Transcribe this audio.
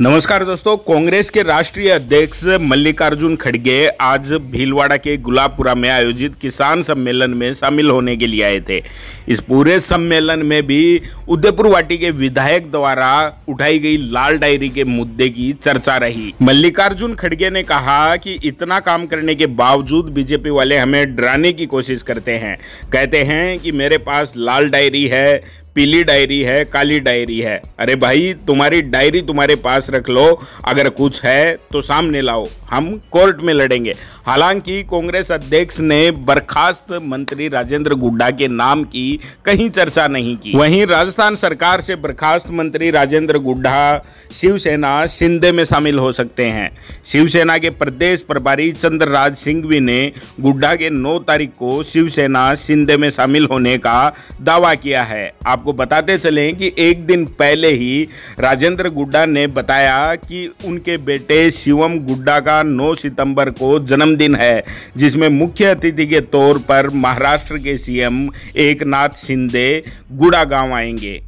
नमस्कार दोस्तों कांग्रेस के राष्ट्रीय अध्यक्ष मल्लिकार्जुन खड़गे आज भीलवाड़ा के गुलाबपुरा में आयोजित किसान सम्मेलन में शामिल होने के लिए आए थे इस पूरे सम्मेलन में भी उदयपुर वाटी के विधायक द्वारा उठाई गई लाल डायरी के मुद्दे की चर्चा रही मल्लिकार्जुन खड़गे ने कहा कि इतना काम करने के बावजूद बीजेपी वाले हमें डराने की कोशिश करते हैं कहते हैं कि मेरे पास लाल डायरी है पीली डायरी है काली डायरी है अरे भाई तुम्हारी डायरी तुम्हारे पास रख लो अगर कुछ है तो सामने लाओ हम कोर्ट में लड़ेंगे हालांकि कांग्रेस अध्यक्ष ने बर्खास्त मंत्री राजेंद्र गुड्डा के नाम की कहीं चर्चा नहीं की वहीं राजस्थान सरकार से बर्खास्त मंत्री राजेंद्र गुड्डा शिवसेना शिंदे में शामिल हो सकते हैं शिवसेना के प्रदेश प्रभारी चंद्रराज सिंघवी ने गुड्डा के 9 तारीख को शिवसेना शिंदे में शामिल होने का दावा किया है आप आपको बताते चलें कि एक दिन पहले ही राजेंद्र गुड्डा ने बताया कि उनके बेटे शिवम गुड्डा का 9 सितंबर को जन्मदिन है जिसमें मुख्य अतिथि के तौर पर महाराष्ट्र के सीएम एकनाथ शिंदे गुड़ागांव आएंगे